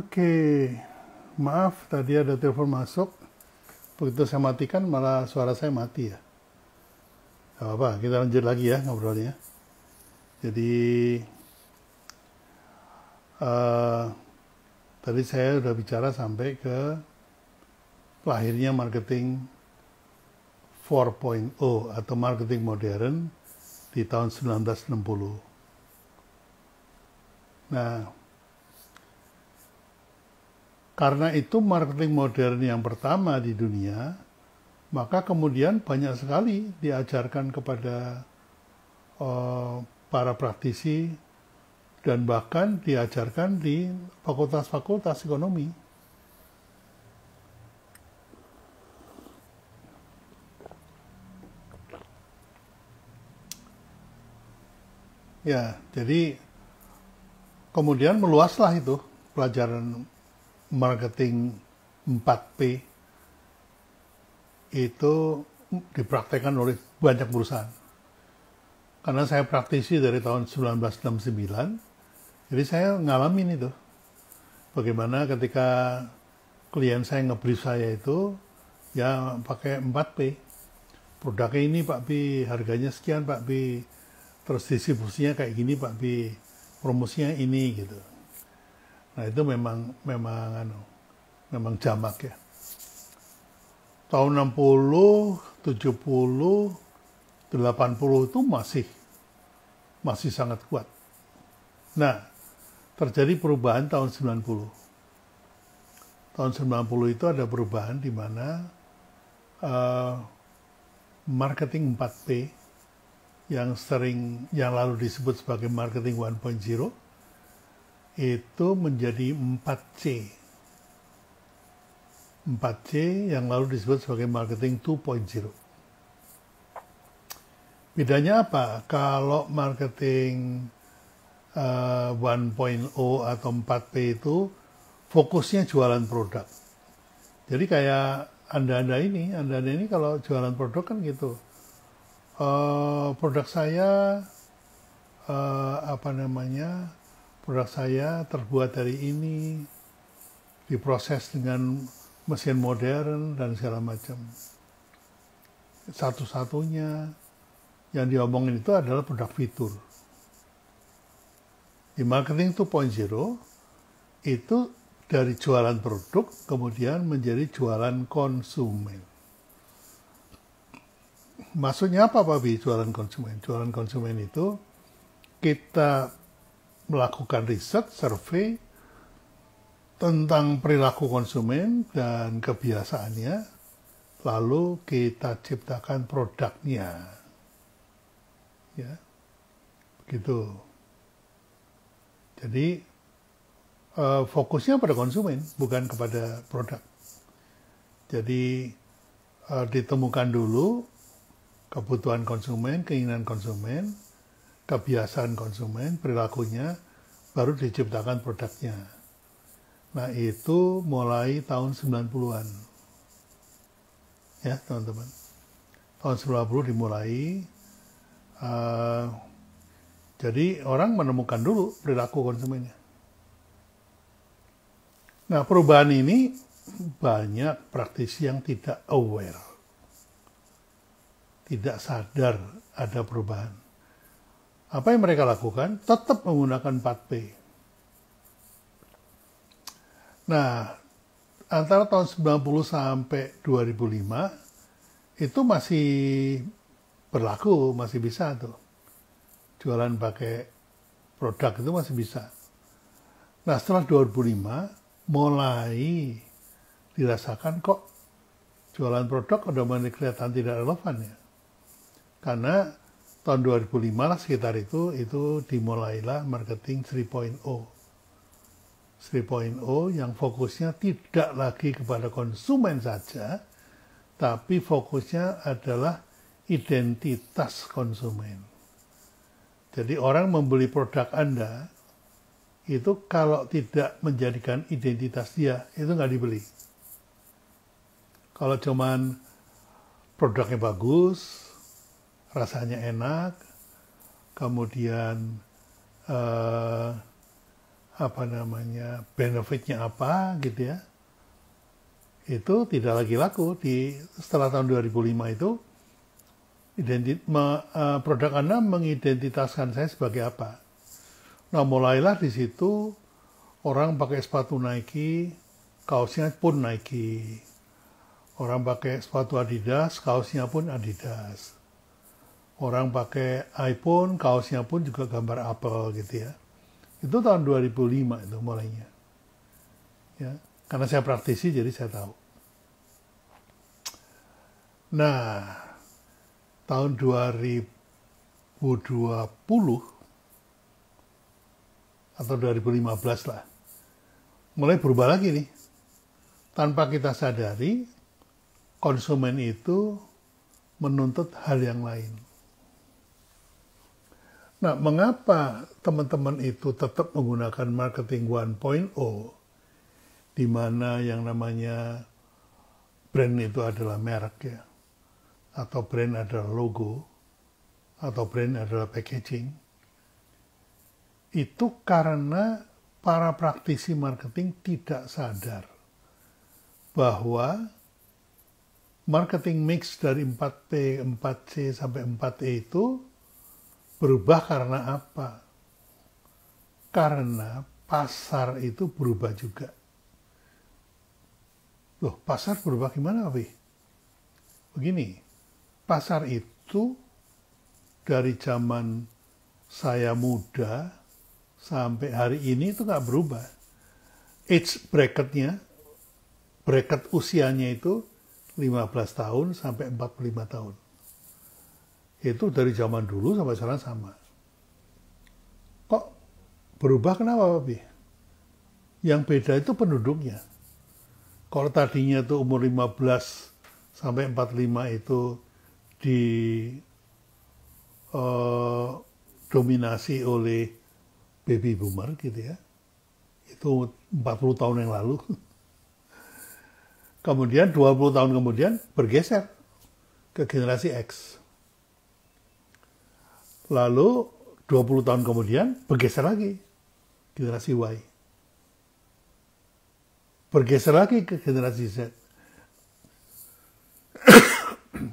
Oke, maaf tadi ada telepon masuk. Begitu saya matikan malah suara saya mati ya. Gak apa-apa, kita lanjut lagi ya ngobrolnya. Jadi uh, tadi saya sudah bicara sampai ke lahirnya marketing 4.0 atau marketing modern di tahun 1960. Nah, karena itu marketing modern yang pertama di dunia, maka kemudian banyak sekali diajarkan kepada uh, para praktisi dan bahkan diajarkan di fakultas-fakultas ekonomi. Ya, jadi kemudian meluaslah itu pelajaran marketing 4P itu dipraktekkan oleh banyak perusahaan. Karena saya praktisi dari tahun 1969, jadi saya ngalamin itu. Bagaimana ketika klien saya ngebeli saya itu, ya pakai 4P. Produknya ini Pak B, harganya sekian Pak B, terus distribusinya kayak gini Pak B, promosinya ini gitu Nah itu memang memang anu, memang jamak ya. Tahun 60, 70, 80 itu masih masih sangat kuat. Nah, terjadi perubahan tahun 90. Tahun 90 itu ada perubahan di mana uh, marketing 4P yang sering yang lalu disebut sebagai marketing 1.0 itu menjadi 4C. 4C yang lalu disebut sebagai marketing 2.0. Bedanya apa? Kalau marketing uh, eh, 1.0 atau 4P itu fokusnya jualan produk. Jadi kayak Anda-Anda ini, Anda-Anda ini kalau jualan produk kan gitu. Uh, produk saya, uh, apa namanya, produk saya terbuat dari ini, diproses dengan mesin modern dan segala macam. Satu-satunya yang diomongin itu adalah produk fitur. Di marketing 2.0 itu dari jualan produk kemudian menjadi jualan konsumen. Maksudnya apa Pak Bi jualan konsumen? Jualan konsumen itu kita melakukan riset, survei tentang perilaku konsumen dan kebiasaannya, lalu kita ciptakan produknya. Ya, begitu. Jadi eh, fokusnya pada konsumen, bukan kepada produk. Jadi eh, ditemukan dulu kebutuhan konsumen, keinginan konsumen, kebiasaan konsumen, perilakunya, baru diciptakan produknya. Nah, itu mulai tahun 90-an. Ya, teman-teman. Tahun 90 dimulai. Uh, jadi, orang menemukan dulu perilaku konsumennya. Nah, perubahan ini banyak praktisi yang tidak aware. Tidak sadar ada perubahan apa yang mereka lakukan? Tetap menggunakan 4P. Nah, antara tahun 90 sampai 2005 itu masih berlaku, masih bisa tuh. Jualan pakai produk itu masih bisa. Nah, setelah 2005 mulai dirasakan kok jualan produk udah mulai kelihatan tidak relevan ya. Karena tahun 2005 lah sekitar itu itu dimulailah marketing 3.0 3.0 yang fokusnya tidak lagi kepada konsumen saja tapi fokusnya adalah identitas konsumen jadi orang membeli produk Anda itu kalau tidak menjadikan identitas dia itu nggak dibeli kalau cuman produknya bagus rasanya enak, kemudian eh, apa namanya benefitnya apa gitu ya, itu tidak lagi laku di setelah tahun 2005 itu identi, me, eh, produk Anda mengidentitaskan saya sebagai apa. Nah mulailah di situ orang pakai sepatu Nike, kaosnya pun Nike. Orang pakai sepatu Adidas, kaosnya pun Adidas orang pakai iPhone, kaosnya pun juga gambar Apple gitu ya. Itu tahun 2005 itu mulainya. Ya, karena saya praktisi jadi saya tahu. Nah, tahun 2020 atau 2015 lah, mulai berubah lagi nih. Tanpa kita sadari, konsumen itu menuntut hal yang lain Nah, mengapa teman-teman itu tetap menggunakan marketing 1.0 di mana yang namanya brand itu adalah merek ya atau brand adalah logo atau brand adalah packaging itu karena para praktisi marketing tidak sadar bahwa marketing mix dari 4P, 4C sampai 4E itu Berubah karena apa? Karena pasar itu berubah juga. Loh, pasar berubah gimana, Wi? Begini, pasar itu dari zaman saya muda sampai hari ini itu nggak berubah. Age bracketnya, bracket usianya itu 15 tahun sampai 45 tahun itu dari zaman dulu sampai sekarang sama. Kok berubah kenapa, Papi? Yang beda itu penduduknya. Kalau tadinya itu umur 15 sampai 45 itu di uh, dominasi oleh baby boomer gitu ya. Itu 40 tahun yang lalu. Kemudian 20 tahun kemudian bergeser ke generasi X Lalu 20 tahun kemudian bergeser lagi generasi Y. Bergeser lagi ke generasi Z.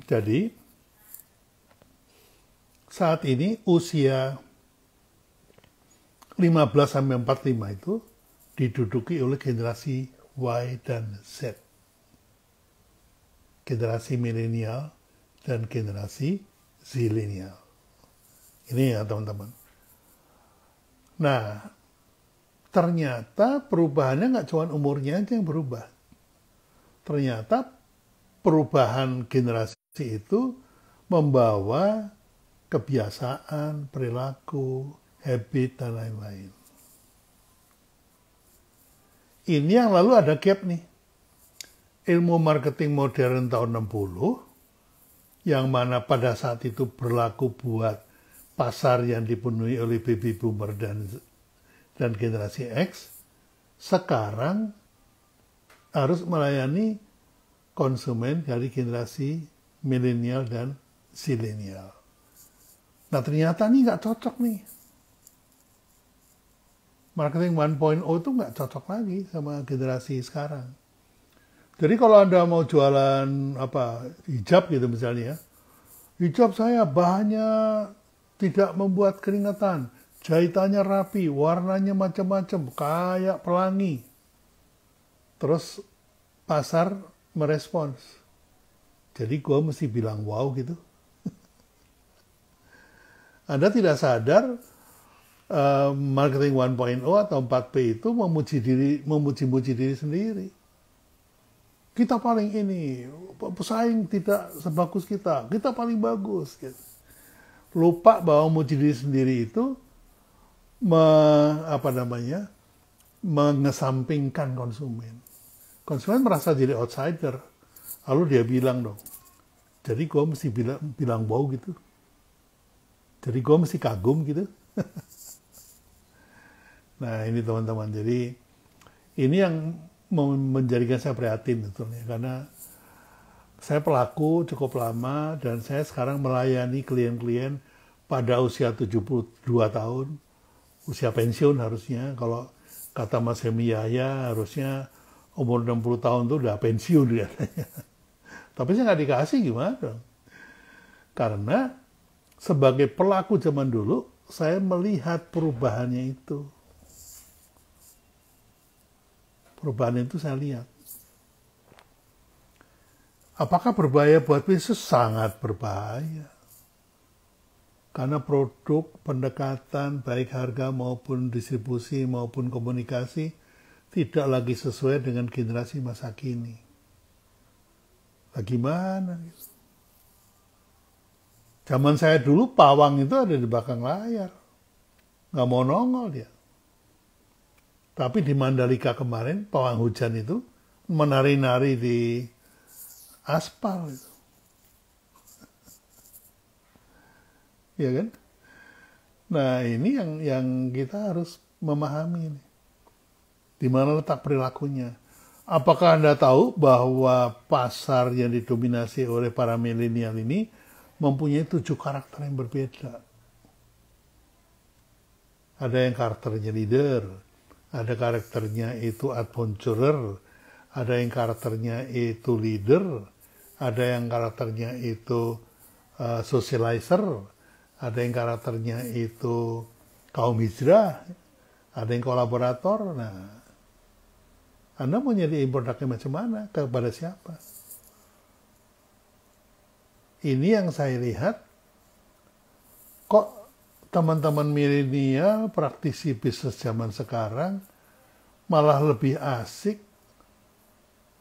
Jadi saat ini usia 15 sampai 45 itu diduduki oleh generasi Y dan Z. Generasi milenial dan generasi zilenial. Ini ya teman-teman. Nah, ternyata perubahannya nggak cuma umurnya aja yang berubah. Ternyata perubahan generasi itu membawa kebiasaan, perilaku, habit, dan lain-lain. Ini yang lalu ada gap nih. Ilmu marketing modern tahun 60, yang mana pada saat itu berlaku buat pasar yang dipenuhi oleh baby boomer dan dan generasi X sekarang harus melayani konsumen dari generasi milenial dan silenial. Nah ternyata ini nggak cocok nih. Marketing 1.0 itu nggak cocok lagi sama generasi sekarang. Jadi kalau Anda mau jualan apa hijab gitu misalnya, ya, hijab saya banyak tidak membuat keringatan, jahitannya rapi, warnanya macam-macam, kayak pelangi. Terus pasar merespons. Jadi gue mesti bilang wow gitu. Anda tidak sadar uh, marketing 1.0 atau 4P itu memuji diri, memuji-muji diri sendiri. Kita paling ini, pesaing tidak sebagus kita, kita paling bagus. Gitu lupa bahwa muji diri sendiri itu me, apa namanya mengesampingkan konsumen. Konsumen merasa jadi outsider. Lalu dia bilang dong, jadi gue mesti bilang, bilang bau gitu. Jadi gue mesti kagum gitu. nah ini teman-teman, jadi ini yang menjadikan saya prihatin betulnya. Karena saya pelaku cukup lama dan saya sekarang melayani klien-klien pada usia 72 tahun, usia pensiun harusnya. Kalau kata Mas Hemi Yahya harusnya umur 60 tahun itu udah pensiun katanya. Tapi saya nggak dikasih gimana? Karena sebagai pelaku zaman dulu, saya melihat perubahannya itu. Perubahan itu saya lihat Apakah berbahaya buat bisnis? Sangat berbahaya. Karena produk, pendekatan, baik harga maupun distribusi maupun komunikasi tidak lagi sesuai dengan generasi masa kini. Bagaimana? Zaman saya dulu pawang itu ada di belakang layar. Nggak mau nongol dia. Tapi di Mandalika kemarin, pawang hujan itu menari-nari di aspal itu. ya kan? Nah ini yang yang kita harus memahami ini. Di mana letak perilakunya? Apakah Anda tahu bahwa pasar yang didominasi oleh para milenial ini mempunyai tujuh karakter yang berbeda? Ada yang karakternya leader, ada karakternya itu adventurer, ada yang karakternya itu leader, ada yang karakternya itu uh, socializer, ada yang karakternya itu kaum hijrah, ada yang kolaborator. Nah, Anda mau nyari produknya macam mana, kepada siapa? Ini yang saya lihat, kok teman-teman milenial, praktisi bisnis zaman sekarang, malah lebih asik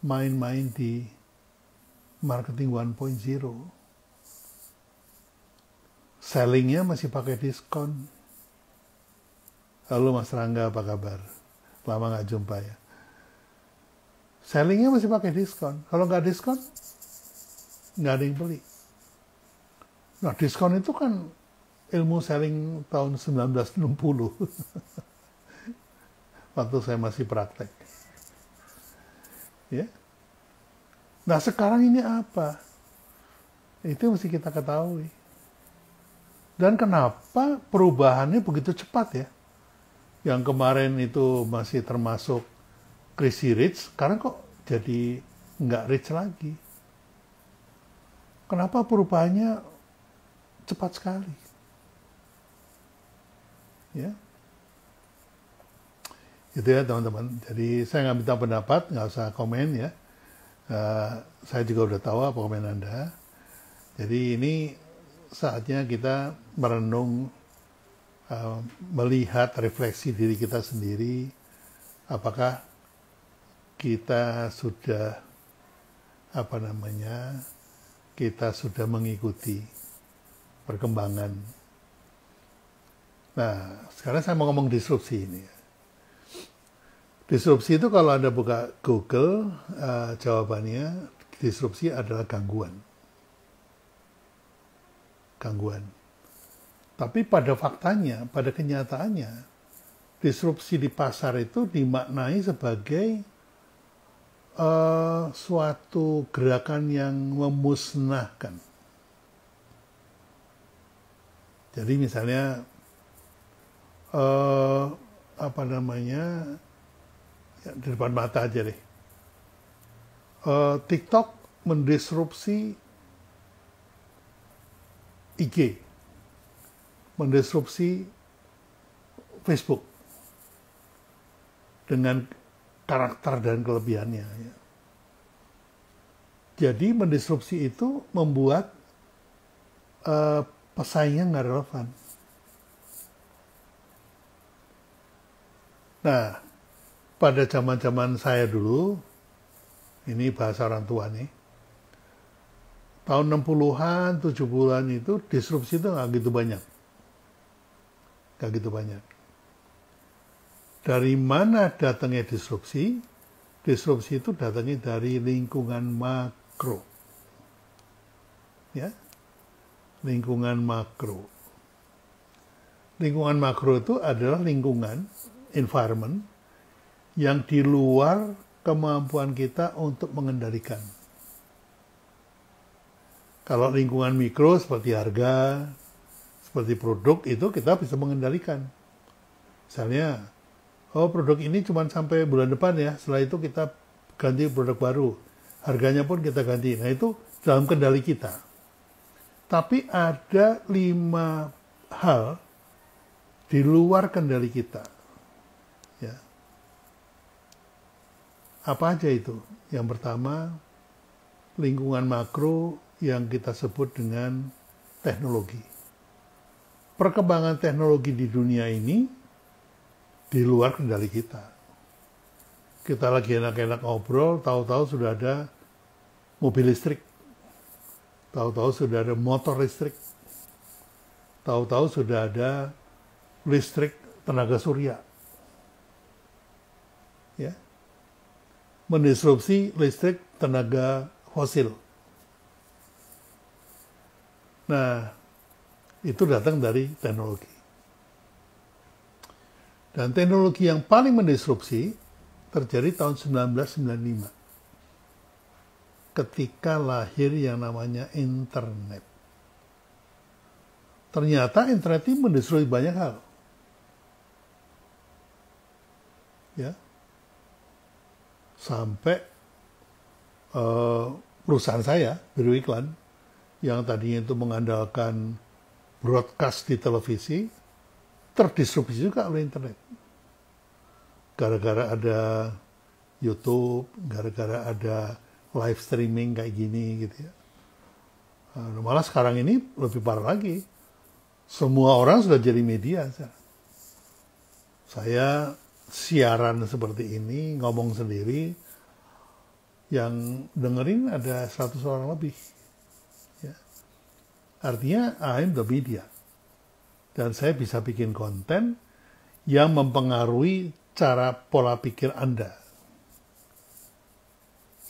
main-main di marketing 1.0. Sellingnya masih pakai diskon. Halo Mas Rangga, apa kabar? Lama nggak jumpa ya. Sellingnya masih pakai diskon. Kalau nggak diskon, nggak ada yang beli. Nah, diskon itu kan ilmu selling tahun 1960. Waktu saya masih praktek. Ya, Nah sekarang ini apa? Itu mesti kita ketahui. Dan kenapa perubahannya begitu cepat ya? Yang kemarin itu masih termasuk krisis Rich, sekarang kok jadi nggak rich lagi. Kenapa perubahannya cepat sekali? Ya, itu ya teman-teman. Jadi saya nggak minta pendapat, nggak usah komen ya. Uh, saya juga udah tahu apa komen Anda. Jadi ini saatnya kita merenung, uh, melihat refleksi diri kita sendiri, apakah kita sudah apa namanya, kita sudah mengikuti perkembangan. Nah, sekarang saya mau ngomong disrupsi ini. Ya. Disrupsi itu kalau Anda buka Google, uh, jawabannya disrupsi adalah gangguan. Gangguan. Tapi pada faktanya, pada kenyataannya, disrupsi di pasar itu dimaknai sebagai uh, suatu gerakan yang memusnahkan. Jadi misalnya, uh, apa namanya, di depan mata aja deh. Uh, TikTok mendisrupsi IG, mendisrupsi Facebook dengan karakter dan kelebihannya. Ya. Jadi mendisrupsi itu membuat uh, pesaingnya nggak relevan. Nah, pada zaman-zaman saya dulu, ini bahasa orang tua nih, tahun 60-an, 70-an itu disrupsi itu nggak gitu banyak. Nggak gitu banyak. Dari mana datangnya disrupsi? Disrupsi itu datangnya dari lingkungan makro. Ya, lingkungan makro. Lingkungan makro itu adalah lingkungan, environment, yang di luar kemampuan kita untuk mengendalikan. Kalau lingkungan mikro seperti harga, seperti produk itu kita bisa mengendalikan. Misalnya, oh produk ini cuma sampai bulan depan ya, setelah itu kita ganti produk baru. Harganya pun kita ganti. Nah itu dalam kendali kita. Tapi ada lima hal di luar kendali kita Apa aja itu? Yang pertama, lingkungan makro yang kita sebut dengan teknologi. Perkembangan teknologi di dunia ini di luar kendali kita. Kita lagi enak-enak ngobrol, tahu-tahu sudah ada mobil listrik. Tahu-tahu sudah ada motor listrik. Tahu-tahu sudah ada listrik tenaga surya. mendisrupsi listrik tenaga fosil. Nah, itu datang dari teknologi. Dan teknologi yang paling mendisrupsi terjadi tahun 1995. Ketika lahir yang namanya internet. Ternyata internet ini mendisrupsi banyak hal. Ya, sampai uh, perusahaan saya Biru Iklan yang tadinya itu mengandalkan broadcast di televisi terdistribusi juga oleh internet. Gara-gara ada YouTube, gara-gara ada live streaming kayak gini gitu ya. Eh, nah, malah sekarang ini lebih parah lagi. Semua orang sudah jadi media. Saya siaran seperti ini ngomong sendiri yang dengerin ada 100 orang lebih ya. artinya I'm the media dan saya bisa bikin konten yang mempengaruhi cara pola pikir Anda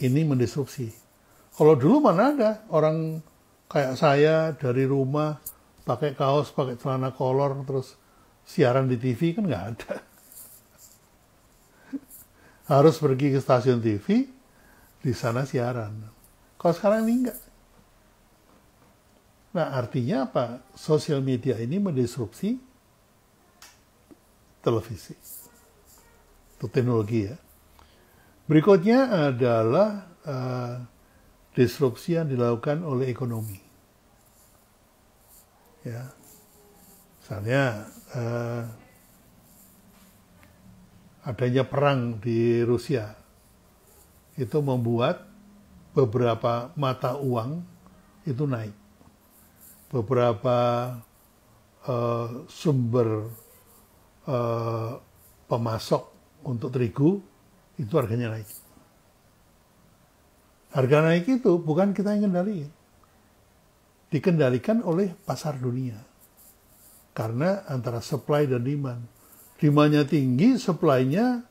ini mendisrupsi kalau dulu mana ada orang kayak saya dari rumah pakai kaos pakai celana kolor terus siaran di TV kan nggak ada harus pergi ke stasiun TV, di sana siaran. Kalau sekarang ini enggak. Nah, artinya apa? Sosial media ini mendisrupsi televisi. Itu teknologi ya. Berikutnya adalah uh, disrupsi yang dilakukan oleh ekonomi. Ya. Misalnya, uh, adanya perang di Rusia itu membuat beberapa mata uang itu naik. Beberapa uh, sumber uh, pemasok untuk terigu itu harganya naik. Harga naik itu bukan kita yang kendalikan. Dikendalikan oleh pasar dunia. Karena antara supply dan demand demandnya tinggi, supply-nya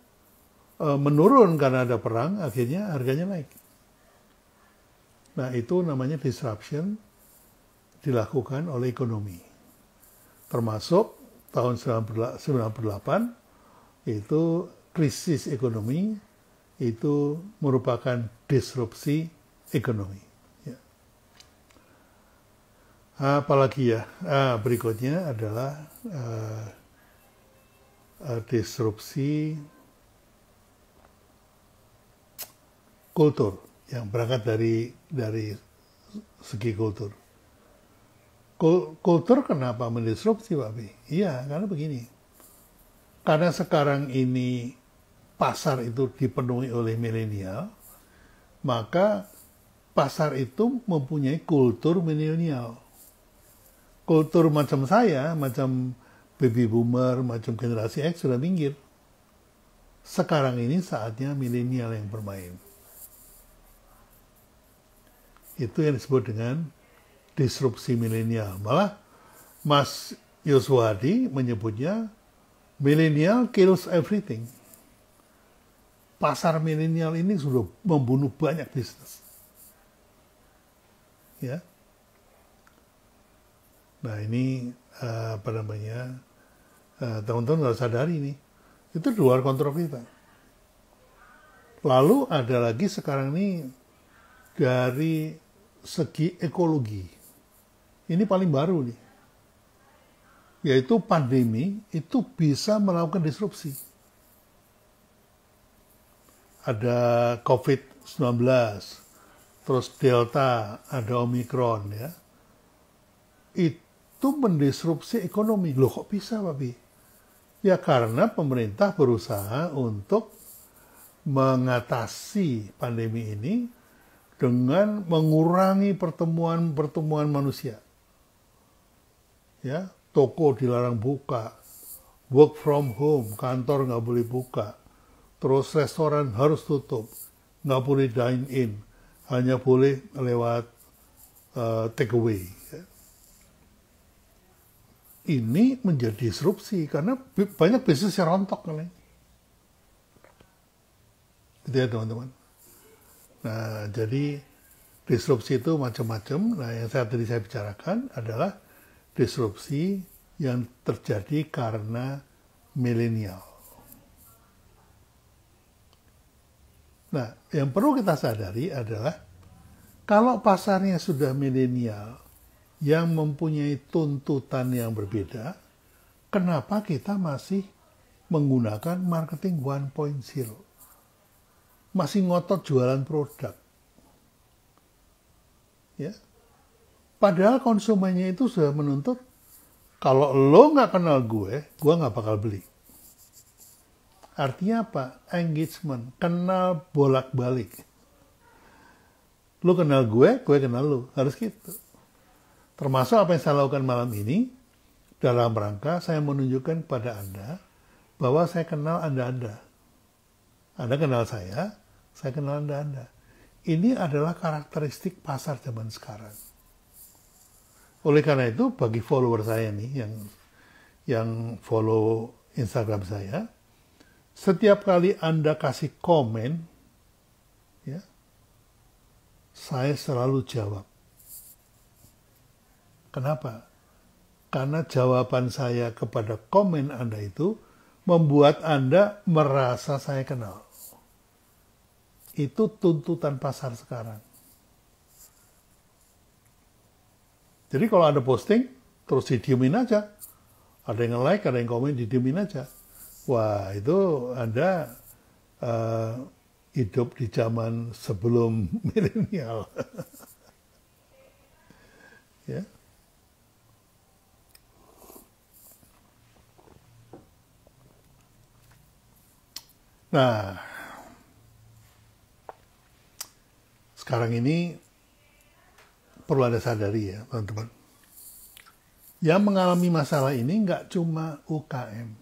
e, menurun karena ada perang, akhirnya harganya naik. Nah, itu namanya disruption dilakukan oleh ekonomi. Termasuk tahun 1998 itu krisis ekonomi itu merupakan disrupsi ekonomi. Ya. Apalagi ya, ah, berikutnya adalah uh, Eh, disrupsi kultur yang berangkat dari dari segi kultur. kultur kenapa mendisrupsi Pak B? Iya, karena begini. Karena sekarang ini pasar itu dipenuhi oleh milenial, maka pasar itu mempunyai kultur milenial. Kultur macam saya, macam baby boomer, macam generasi X sudah minggir. Sekarang ini saatnya milenial yang bermain. Itu yang disebut dengan disrupsi milenial. Malah Mas Yoswadi menyebutnya milenial kills everything. Pasar milenial ini sudah membunuh banyak bisnis. Ya, Nah ini uh, apa namanya uh, eh, teman-teman harus sadari nih itu di luar kontrol kita. Lalu ada lagi sekarang ini dari segi ekologi. Ini paling baru nih. Yaitu pandemi itu bisa melakukan disrupsi. Ada COVID-19, terus Delta, ada Omikron ya. Itu itu mendisrupsi ekonomi. Loh kok bisa, Papi? Ya karena pemerintah berusaha untuk mengatasi pandemi ini dengan mengurangi pertemuan-pertemuan manusia. Ya, toko dilarang buka, work from home, kantor nggak boleh buka, terus restoran harus tutup, nggak boleh dine in, hanya boleh lewat uh, take away ini menjadi disrupsi karena banyak bisnis yang rontok kali. Ya. Gitu ya teman-teman. Nah, jadi disrupsi itu macam-macam. Nah, yang saya tadi saya bicarakan adalah disrupsi yang terjadi karena milenial. Nah, yang perlu kita sadari adalah kalau pasarnya sudah milenial, yang mempunyai tuntutan yang berbeda, kenapa kita masih menggunakan marketing 1.0? Masih ngotot jualan produk. Ya. Padahal konsumennya itu sudah menuntut, kalau lo nggak kenal gue, gue nggak bakal beli. Artinya apa? Engagement, kenal bolak-balik. Lo kenal gue, gue kenal lo. Harus gitu. Termasuk apa yang saya lakukan malam ini, dalam rangka saya menunjukkan kepada Anda bahwa saya kenal Anda-Anda. Anda kenal saya, saya kenal Anda-Anda. Ini adalah karakteristik pasar zaman sekarang. Oleh karena itu, bagi follower saya nih yang yang follow Instagram saya, setiap kali Anda kasih komen, ya, saya selalu jawab. Kenapa? Karena jawaban saya kepada komen Anda itu membuat Anda merasa saya kenal. Itu tuntutan pasar sekarang. Jadi kalau Anda posting, terus didiemin aja. Ada yang like, ada yang komen, didiemin aja. Wah, itu Anda uh, hidup di zaman sebelum milenial. ya. Nah, sekarang ini perlu ada sadari ya teman-teman. Yang mengalami masalah ini nggak cuma UKM.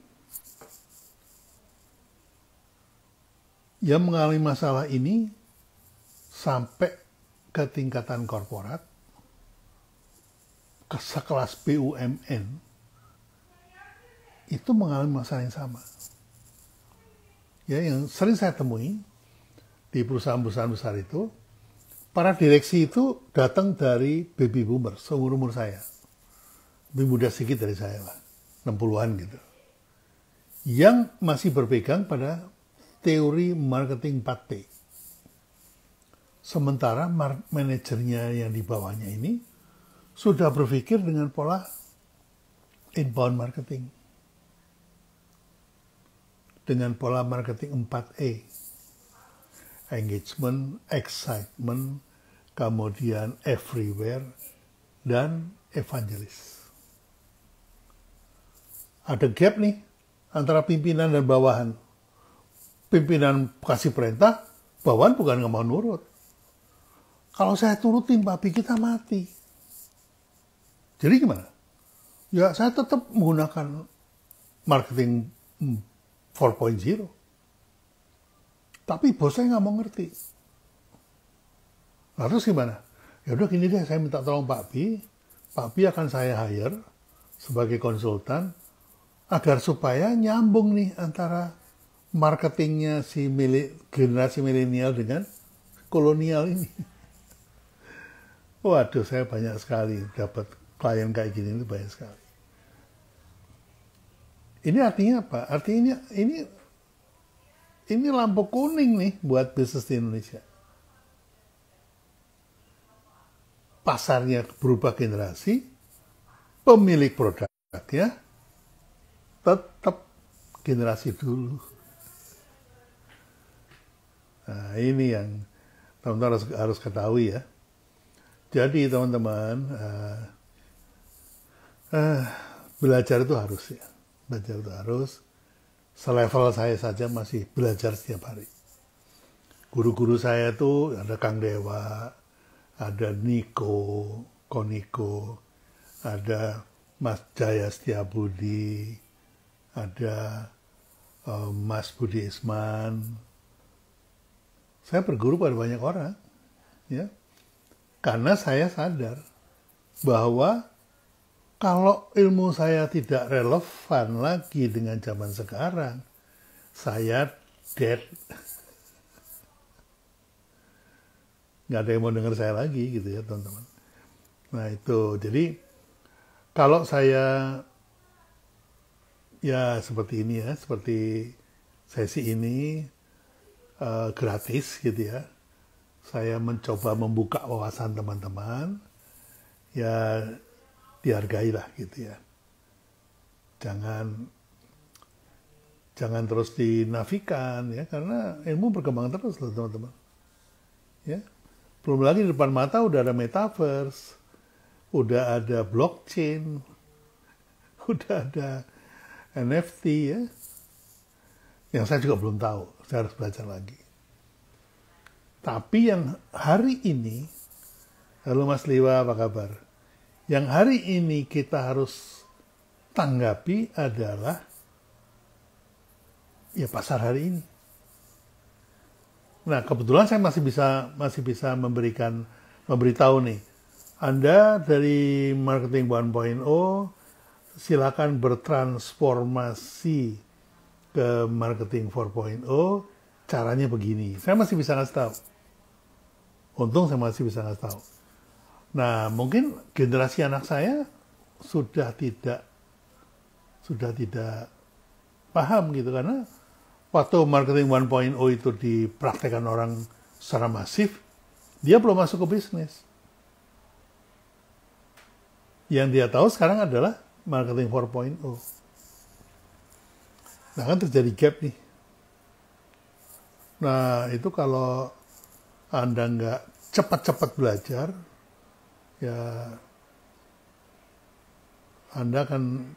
Yang mengalami masalah ini sampai ke tingkatan korporat, ke sekelas BUMN, itu mengalami masalah yang sama ya yang sering saya temui di perusahaan-perusahaan besar itu, para direksi itu datang dari baby boomer, seumur-umur saya. Lebih muda sedikit dari saya lah, 60-an gitu. Yang masih berpegang pada teori marketing 4T. Sementara manajernya yang di bawahnya ini sudah berpikir dengan pola inbound marketing dengan pola marketing 4E. Engagement, excitement, kemudian everywhere, dan evangelis. Ada gap nih antara pimpinan dan bawahan. Pimpinan kasih perintah, bawahan bukan nggak mau nurut. Kalau saya turutin papi kita mati. Jadi gimana? Ya saya tetap menggunakan marketing 4.0. Tapi bos saya nggak mau ngerti. Lalu nah, gimana? Ya udah gini deh, saya minta tolong Pak Bi. Pak Bi akan saya hire sebagai konsultan agar supaya nyambung nih antara marketingnya si mili generasi milenial dengan kolonial ini. Waduh, saya banyak sekali dapat klien kayak gini itu banyak sekali. Ini artinya apa? Artinya ini ini lampu kuning nih buat bisnis di Indonesia. Pasarnya berubah generasi, pemilik produk ya tetap generasi dulu. Nah, ini yang teman-teman harus, harus ketahui ya. Jadi teman-teman, uh, uh, belajar itu harus ya belajar itu harus selevel saya saja masih belajar setiap hari guru-guru saya itu ada Kang Dewa ada Niko Koniko ada Mas Jaya Setiabudi ada eh, Mas Budi Isman saya berguru pada banyak orang ya karena saya sadar bahwa kalau ilmu saya tidak relevan lagi dengan zaman sekarang, saya dead. Nggak ada yang mau dengar saya lagi gitu ya teman-teman. Nah itu, jadi kalau saya ya seperti ini ya, seperti sesi ini uh, gratis gitu ya. Saya mencoba membuka wawasan teman-teman. Ya dihargailah gitu ya. Jangan jangan terus dinafikan ya karena ilmu berkembang terus loh teman-teman. Ya. Belum lagi di depan mata udah ada metaverse, udah ada blockchain, udah ada NFT ya. Yang saya juga belum tahu, saya harus belajar lagi. Tapi yang hari ini, halo Mas Liwa, apa kabar? Yang hari ini kita harus tanggapi adalah ya pasar hari ini. Nah, kebetulan saya masih bisa masih bisa memberikan memberitahu nih. Anda dari marketing 1.0 silakan bertransformasi ke marketing 4.0 caranya begini. Saya masih bisa ngasih tahu. Untung saya masih bisa ngasih tahu. Nah, mungkin generasi anak saya sudah tidak sudah tidak paham gitu karena waktu marketing 1.0 itu dipraktekkan orang secara masif, dia belum masuk ke bisnis. Yang dia tahu sekarang adalah marketing 4.0. Nah kan terjadi gap nih. Nah itu kalau Anda nggak cepat-cepat belajar, ya Anda akan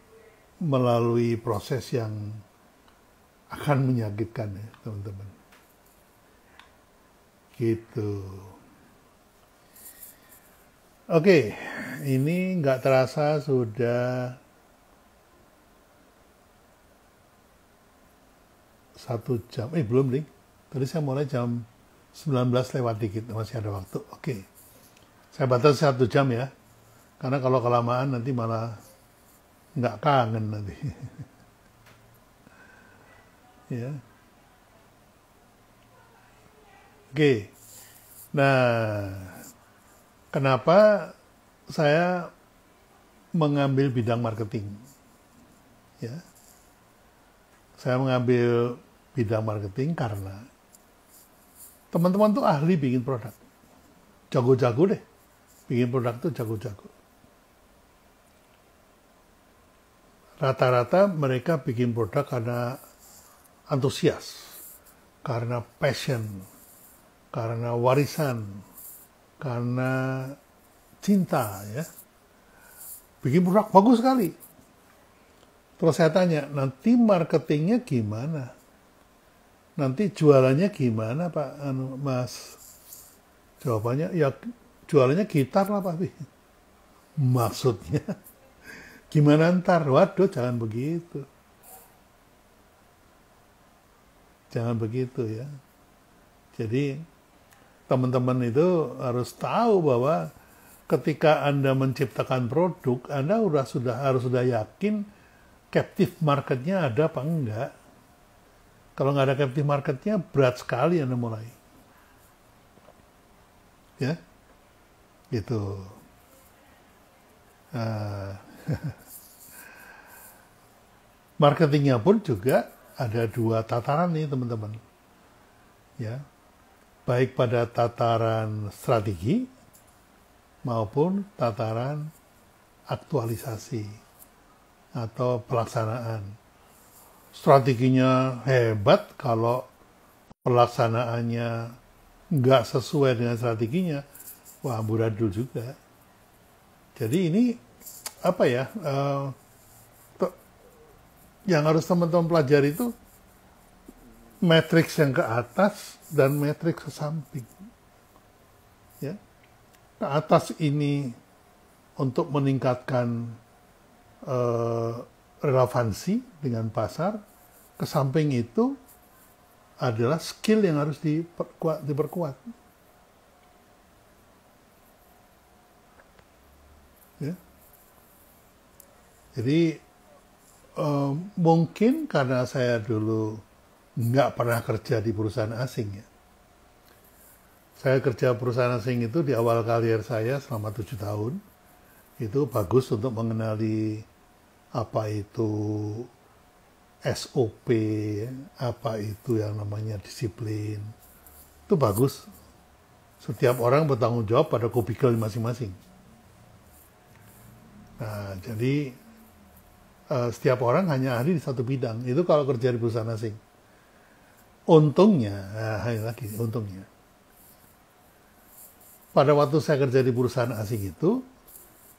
melalui proses yang akan menyakitkan ya teman-teman. Gitu. Oke, ini nggak terasa sudah satu jam. Eh belum, Ding. Tadi saya mulai jam 19 lewat dikit, masih ada waktu. Oke. Saya batas satu jam ya, karena kalau kelamaan nanti malah nggak kangen nanti. ya. Oke. Nah, kenapa saya mengambil bidang marketing? Ya. Saya mengambil bidang marketing karena teman-teman tuh ahli bikin produk. Jago-jago deh bikin produk itu jago-jago. Rata-rata mereka bikin produk karena antusias, karena passion, karena warisan, karena cinta ya. Bikin produk bagus sekali. Terus saya tanya, nanti marketingnya gimana? Nanti jualannya gimana Pak anu, Mas? Jawabannya ya jualannya gitar lah Pak Maksudnya gimana ntar? Waduh, jangan begitu. Jangan begitu ya. Jadi teman-teman itu harus tahu bahwa ketika Anda menciptakan produk, Anda sudah sudah harus sudah yakin captive marketnya ada apa enggak. Kalau nggak ada captive marketnya, berat sekali Anda mulai. Ya, gitu uh, marketingnya pun juga ada dua tataran nih teman-teman ya baik pada tataran strategi maupun tataran aktualisasi atau pelaksanaan strateginya hebat kalau pelaksanaannya nggak sesuai dengan strateginya wah amburadul juga. Jadi ini apa ya uh, yang harus teman-teman pelajari itu matriks yang ke atas dan matriks ke samping. Ya. Ke atas ini untuk meningkatkan uh, relevansi dengan pasar, ke samping itu adalah skill yang harus diperkuat. diperkuat. Jadi uh, mungkin karena saya dulu nggak pernah kerja di perusahaan asing ya. Saya kerja perusahaan asing itu di awal karier saya selama tujuh tahun. Itu bagus untuk mengenali apa itu SOP, apa itu yang namanya disiplin. Itu bagus. Setiap orang bertanggung jawab pada kubikel masing-masing. Nah, jadi Eh, setiap orang hanya ahli di satu bidang. Itu kalau kerja di perusahaan asing. Untungnya, eh, hanya lagi untungnya. Pada waktu saya kerja di perusahaan asing itu,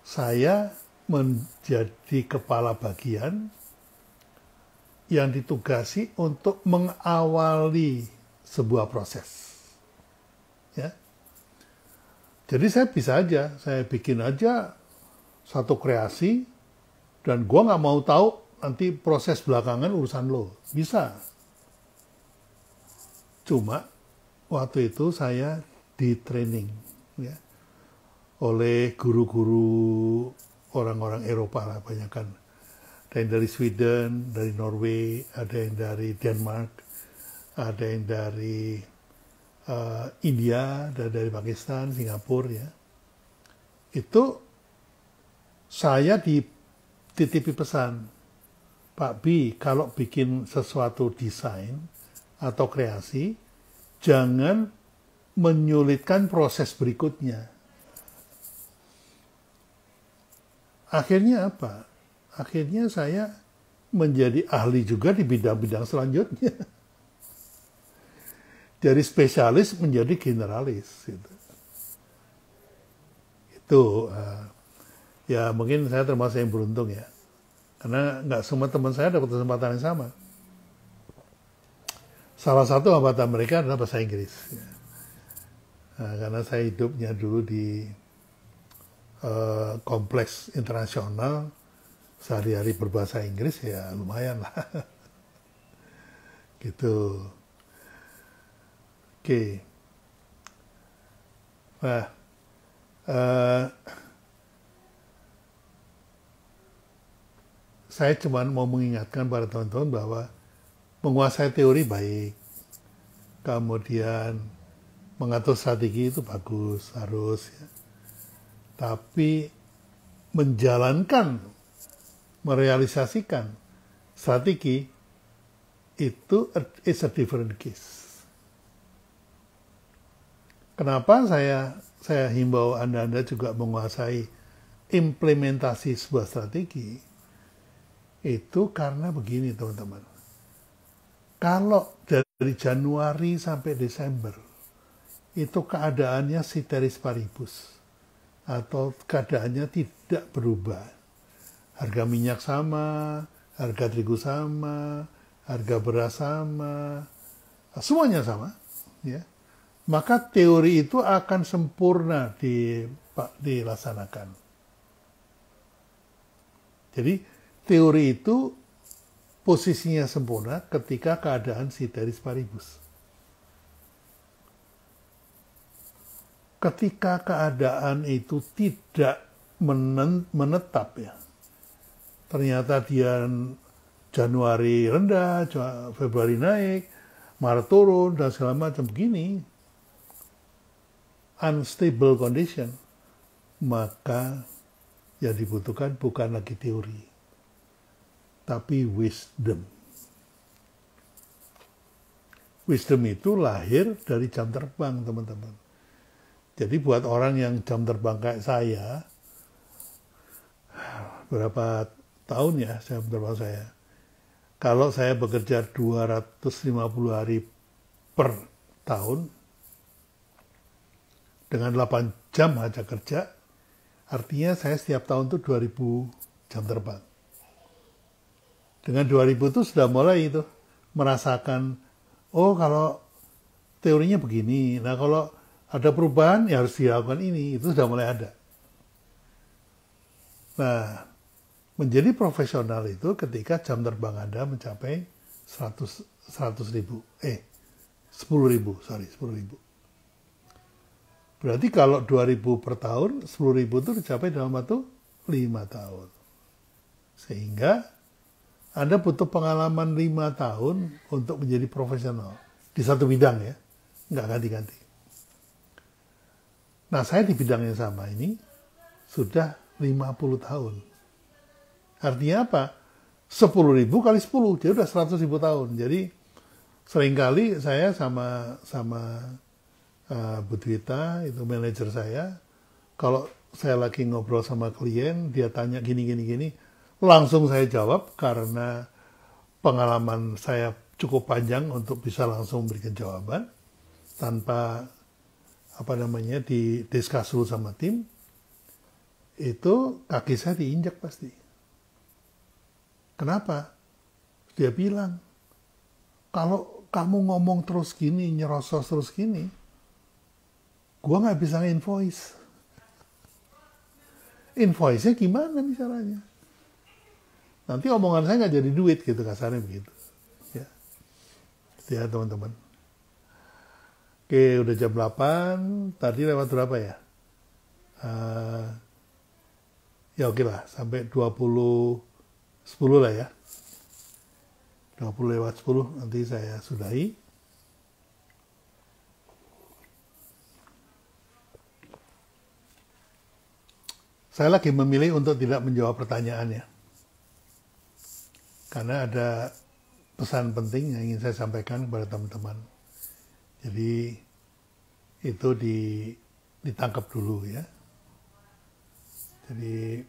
saya menjadi kepala bagian yang ditugasi untuk mengawali sebuah proses. Ya. Jadi saya bisa aja, saya bikin aja satu kreasi, dan gue nggak mau tahu nanti proses belakangan urusan lo bisa cuma waktu itu saya di training ya oleh guru-guru orang-orang Eropa lah banyak kan ada yang dari Sweden dari Norway ada yang dari Denmark ada yang dari uh, India ada dari Pakistan Singapura ya itu saya di titipi pesan, Pak B kalau bikin sesuatu desain atau kreasi, jangan menyulitkan proses berikutnya. Akhirnya apa? Akhirnya saya menjadi ahli juga di bidang-bidang selanjutnya. Dari spesialis menjadi generalis. Gitu. Itu eh, ya mungkin saya termasuk yang beruntung ya karena nggak semua teman saya dapat kesempatan yang sama salah satu hambatan mereka adalah bahasa Inggris ya. nah, karena saya hidupnya dulu di uh, kompleks internasional sehari-hari berbahasa Inggris ya lumayan lah gitu oke okay. nah uh, saya cuma mau mengingatkan pada teman-teman bahwa menguasai teori baik, kemudian mengatur strategi itu bagus, harus. Ya. Tapi menjalankan, merealisasikan strategi itu is a different case. Kenapa saya saya himbau Anda-Anda juga menguasai implementasi sebuah strategi? Itu karena begini teman-teman. Kalau dari Januari sampai Desember, itu keadaannya Siteris paribus. Atau keadaannya tidak berubah. Harga minyak sama, harga terigu sama, harga beras sama, semuanya sama. Ya. Maka teori itu akan sempurna di, dilaksanakan. Jadi teori itu posisinya sempurna ketika keadaan sideris paribus. Ketika keadaan itu tidak menetap ya, ternyata dia Januari rendah, Februari naik, Maret turun, dan segala macam begini, unstable condition, maka yang dibutuhkan bukan lagi teori, tapi wisdom. Wisdom itu lahir dari jam terbang, teman-teman. Jadi buat orang yang jam terbang kayak saya, berapa tahun ya jam terbang saya, kalau saya bekerja 250 hari per tahun, dengan 8 jam aja kerja, artinya saya setiap tahun itu 2000 jam terbang. Dengan 2000 itu sudah mulai itu merasakan, oh kalau teorinya begini, nah kalau ada perubahan ya harus dilakukan ini, itu sudah mulai ada. Nah, menjadi profesional itu ketika jam terbang Anda mencapai 100, 100 ribu, eh 10 ribu, sorry 10 ribu. Berarti kalau 2000 per tahun, 10 ribu itu dicapai dalam waktu lima tahun. Sehingga anda butuh pengalaman lima tahun untuk menjadi profesional di satu bidang ya, nggak ganti-ganti. Nah saya di bidang yang sama ini sudah 50 tahun. Artinya apa? 10 ribu kali 10, jadi sudah 100 ribu tahun. Jadi seringkali saya sama sama uh, Bu itu manajer saya, kalau saya lagi ngobrol sama klien, dia tanya gini, gini, gini, Langsung saya jawab karena pengalaman saya cukup panjang untuk bisa langsung memberikan jawaban tanpa apa namanya di diskus dulu sama tim itu kaki saya diinjak pasti. Kenapa? Dia bilang, kalau kamu ngomong terus gini, nyerosos terus gini, gua nggak bisa invoice. Invoice-nya gimana nih caranya? nanti omongan saya nggak jadi duit gitu kasarnya begitu ya gitu ya teman-teman oke udah jam 8 tadi lewat berapa ya uh, ya oke lah sampai 20 10 lah ya 20 lewat 10 nanti saya sudahi saya lagi memilih untuk tidak menjawab pertanyaannya karena ada pesan penting yang ingin saya sampaikan kepada teman-teman. Jadi itu di, ditangkap dulu ya. Jadi,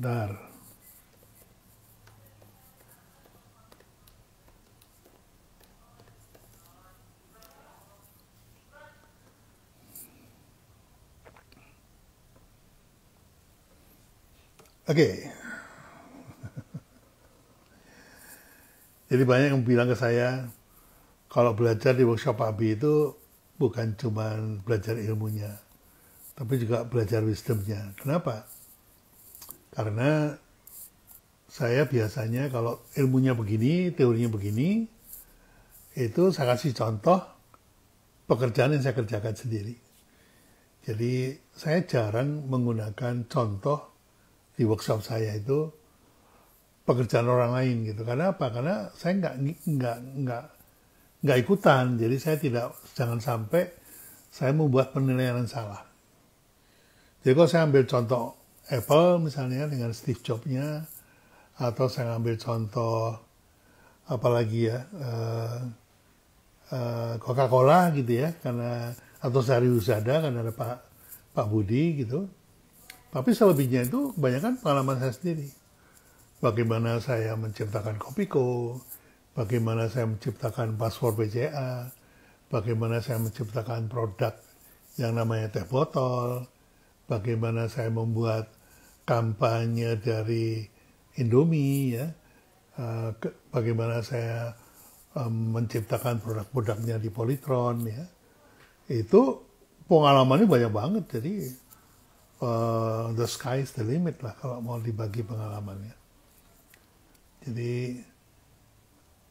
dar. okay. Jadi banyak yang bilang ke saya, kalau belajar di workshop Abi itu bukan cuma belajar ilmunya, tapi juga belajar wisdomnya. Kenapa? Karena saya biasanya kalau ilmunya begini, teorinya begini, itu saya kasih contoh pekerjaan yang saya kerjakan sendiri. Jadi saya jarang menggunakan contoh di workshop saya itu pekerjaan orang lain gitu. Karena apa? Karena saya nggak nggak nggak nggak ikutan. Jadi saya tidak jangan sampai saya membuat penilaian yang salah. Jadi kalau saya ambil contoh Apple misalnya dengan Steve Jobs-nya, atau saya ambil contoh apalagi ya uh, Coca-Cola gitu ya, karena atau Sari Usada karena ada Pak Pak Budi gitu. Tapi selebihnya itu kebanyakan pengalaman saya sendiri. Bagaimana saya menciptakan Kopiko, bagaimana saya menciptakan password BCA, bagaimana saya menciptakan produk yang namanya teh botol, bagaimana saya membuat kampanye dari Indomie, ya, eh, bagaimana saya eh, menciptakan produk-produknya di Politron, ya, itu pengalamannya banyak banget. Jadi uh, the sky is the limit lah kalau mau dibagi pengalamannya. Jadi,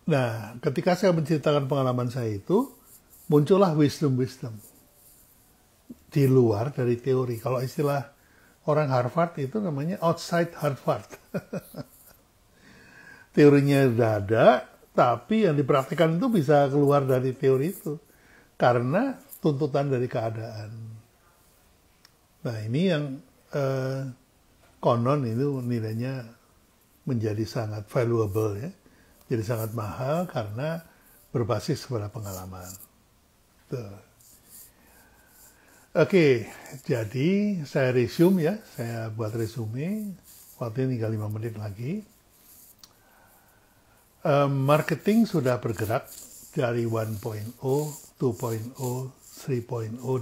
nah ketika saya menceritakan pengalaman saya itu, muncullah wisdom-wisdom di luar dari teori. Kalau istilah orang Harvard itu namanya outside Harvard. Teorinya sudah ada, tapi yang dipraktikkan itu bisa keluar dari teori itu. Karena tuntutan dari keadaan. Nah ini yang eh, konon itu nilainya menjadi sangat valuable ya, jadi sangat mahal karena berbasis pada pengalaman. Tuh. Oke, jadi saya resume ya, saya buat resume. Waktunya tinggal 5 menit lagi. Um, marketing sudah bergerak dari 1.0, 2.0, 3.0,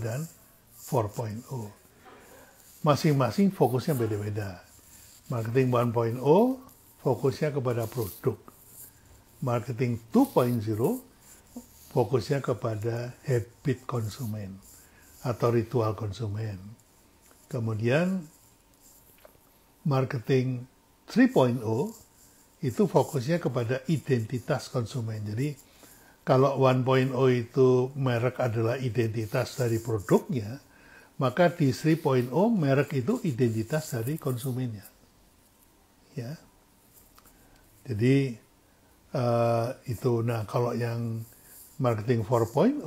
dan 4.0 masing-masing fokusnya beda-beda. Marketing 1.0 fokusnya kepada produk. Marketing 2.0 fokusnya kepada habit konsumen atau ritual konsumen. Kemudian marketing 3.0 itu fokusnya kepada identitas konsumen. Jadi kalau 1.0 itu merek adalah identitas dari produknya, maka di 3.0 merek itu identitas dari konsumennya. Ya. Jadi uh, itu nah kalau yang marketing 4.0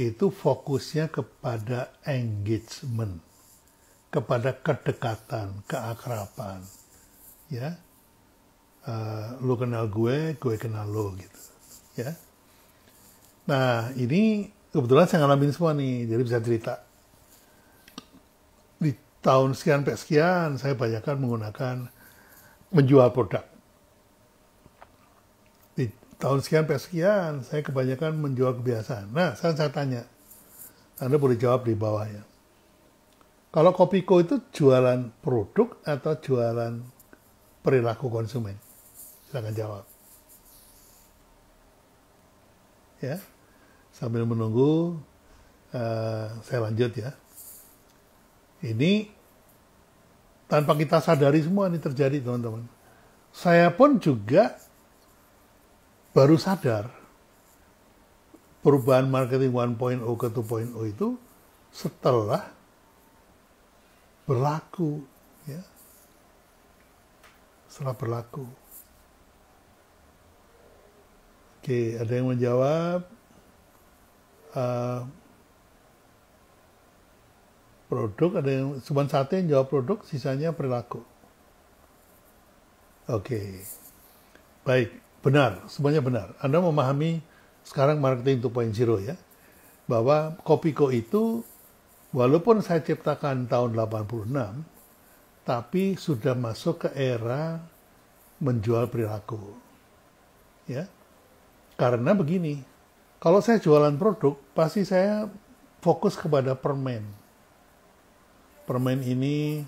itu fokusnya kepada engagement, kepada kedekatan, keakraban. Ya. Uh, lu kenal gue, gue kenal lo gitu. Ya. Nah, ini kebetulan saya ngalamin semua nih, jadi bisa cerita tahun sekian pesekian saya banyakkan menggunakan menjual produk. Di tahun sekian pesekian saya kebanyakan menjual kebiasaan. Nah, saya, saya tanya. Anda boleh jawab di bawahnya. Kalau Kopiko itu jualan produk atau jualan perilaku konsumen? Silahkan jawab. Ya, sambil menunggu uh, saya lanjut ya. Ini tanpa kita sadari semua ini terjadi teman-teman. Saya pun juga baru sadar perubahan marketing 1.0 ke 2.0 itu setelah berlaku ya setelah berlaku oke ada yang menjawab uh, produk, ada yang cuma satu yang jawab produk, sisanya perilaku. Oke, okay. baik, benar, semuanya benar. Anda memahami sekarang marketing 2.0 ya, bahwa Kopiko itu walaupun saya ciptakan tahun 86, tapi sudah masuk ke era menjual perilaku. Ya. Karena begini, kalau saya jualan produk, pasti saya fokus kepada permen permen ini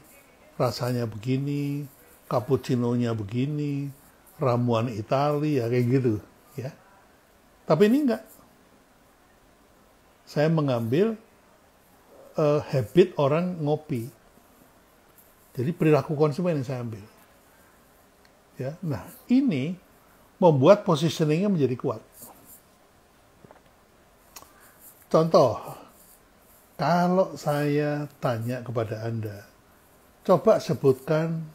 rasanya begini, cappuccino-nya begini, ramuan Italia ya kayak gitu, ya. Tapi ini enggak. Saya mengambil uh, habit orang ngopi. Jadi perilaku konsumen yang saya ambil. Ya, nah ini membuat positioningnya menjadi kuat. Contoh, kalau saya tanya kepada Anda, coba sebutkan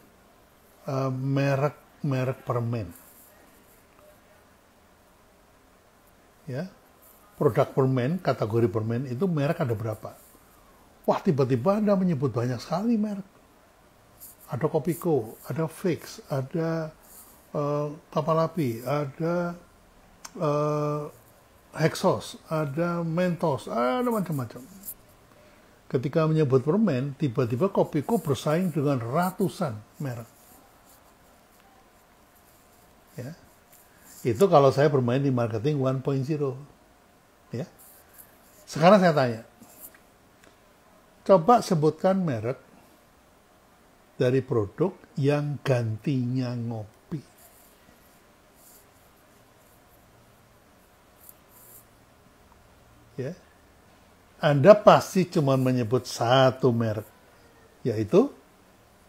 merek eh, merek merek permen. Ya, produk permen, kategori permen itu merek ada berapa? Wah, tiba-tiba Anda menyebut banyak sekali merek. Ada Kopiko, ada Fix, ada uh, eh, Kapal Api, ada uh, Hexos, ada Mentos, ada macam-macam ketika menyebut permen, tiba-tiba kopiku bersaing dengan ratusan merek. Ya. Itu kalau saya bermain di marketing 1.0. Ya. Sekarang saya tanya, coba sebutkan merek dari produk yang gantinya ngopi. Ya. Anda pasti cuma menyebut satu merek, yaitu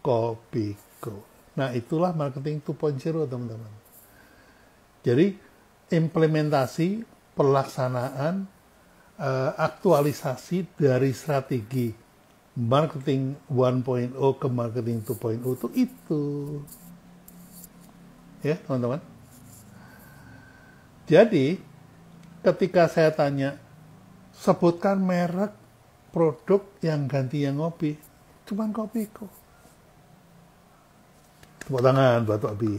Kopiko. Nah, itulah marketing 2.0, teman-teman. Jadi, implementasi, pelaksanaan, eh, aktualisasi dari strategi marketing 1.0 ke marketing 2.0 itu itu. Ya, teman-teman. Jadi, ketika saya tanya sebutkan merek produk yang ganti yang ngopi. Cuman kopi kok. Tepuk tangan buat Pak Bi.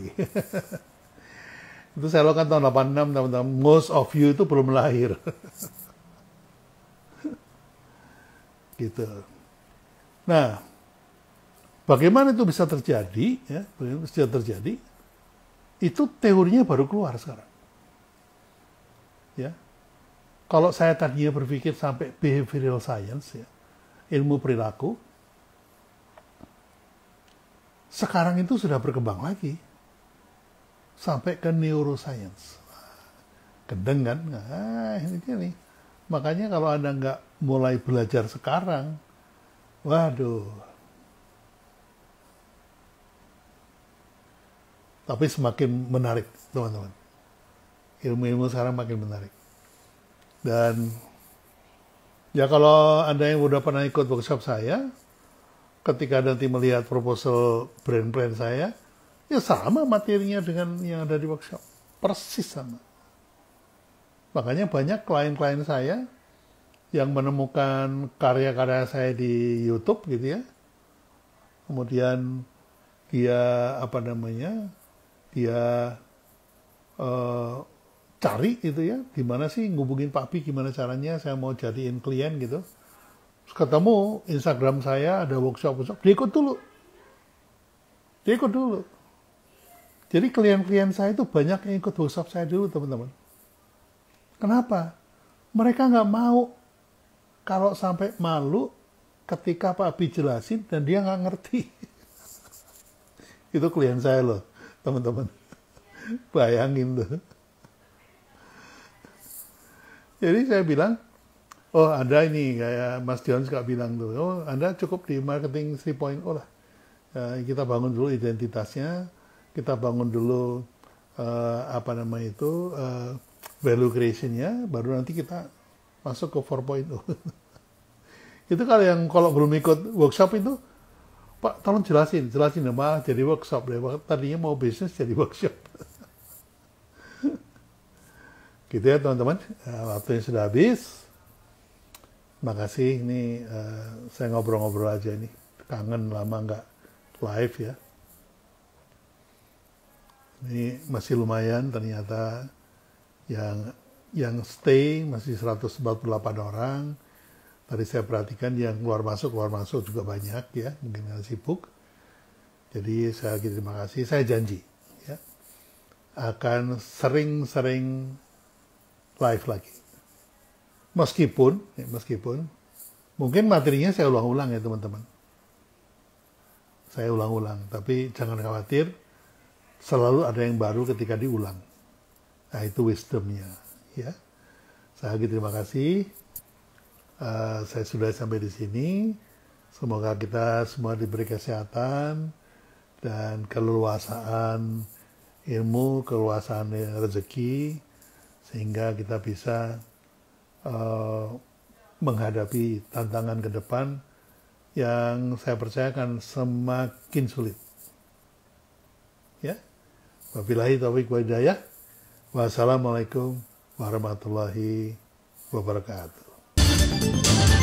itu saya lakukan tahun 86, tahun teman Most of you itu belum lahir. gitu. Nah, bagaimana itu bisa terjadi? Ya, bagaimana bisa terjadi? Itu teorinya baru keluar sekarang. Ya, kalau saya tadinya berpikir sampai behavioral science, ya, ilmu perilaku, sekarang itu sudah berkembang lagi. Sampai ke neuroscience. Kedeng kan? Nah, ini, ini. Makanya kalau Anda nggak mulai belajar sekarang, waduh. Tapi semakin menarik, teman-teman. Ilmu-ilmu sekarang makin menarik. Dan ya kalau Anda yang sudah pernah ikut workshop saya, ketika nanti melihat proposal brand plan saya, ya sama materinya dengan yang ada di workshop. Persis sama. Makanya banyak klien-klien saya yang menemukan karya-karya saya di YouTube gitu ya. Kemudian dia apa namanya? Dia uh, cari itu ya gimana sih ngubungin Pak gimana caranya saya mau jadiin klien gitu Terus ketemu Instagram saya ada workshop workshop dia ikut dulu dia ikut dulu jadi klien-klien saya itu banyak yang ikut workshop saya dulu teman-teman kenapa mereka nggak mau kalau sampai malu ketika Pak Abi jelasin dan dia nggak ngerti itu klien saya loh teman-teman bayangin tuh jadi saya bilang, oh Anda ini kayak Mas Dion suka bilang tuh, oh Anda cukup di marketing 3.0 lah. Uh, kita bangun dulu identitasnya, kita bangun dulu uh, apa namanya itu uh, value creationnya, baru nanti kita masuk ke 4.0. itu kalau yang kalau belum ikut workshop itu, Pak tolong jelasin, jelasin ya jadi workshop deh. Tadinya mau bisnis jadi workshop. Gitu ya teman-teman, eh, waktunya sudah habis. Makasih, ini uh, saya ngobrol-ngobrol aja nih. Kangen lama nggak live ya. Ini masih lumayan ternyata yang yang stay masih 148 orang. Tadi saya perhatikan yang keluar masuk keluar masuk juga banyak ya, mungkin yang sibuk. Jadi saya terima kasih. Saya janji ya akan sering-sering live lagi. Meskipun, ya, meskipun, mungkin materinya saya ulang-ulang ya teman-teman. Saya ulang-ulang, tapi jangan khawatir, selalu ada yang baru ketika diulang. Nah itu wisdomnya, ya. Saya lagi terima kasih. Uh, saya sudah sampai di sini. Semoga kita semua diberi kesehatan dan keluasaan ilmu, keluasaan rezeki, sehingga kita bisa uh, menghadapi tantangan ke depan yang saya percaya akan semakin sulit. Ya. Wabillahi taufiq wa Wassalamualaikum warahmatullahi wabarakatuh.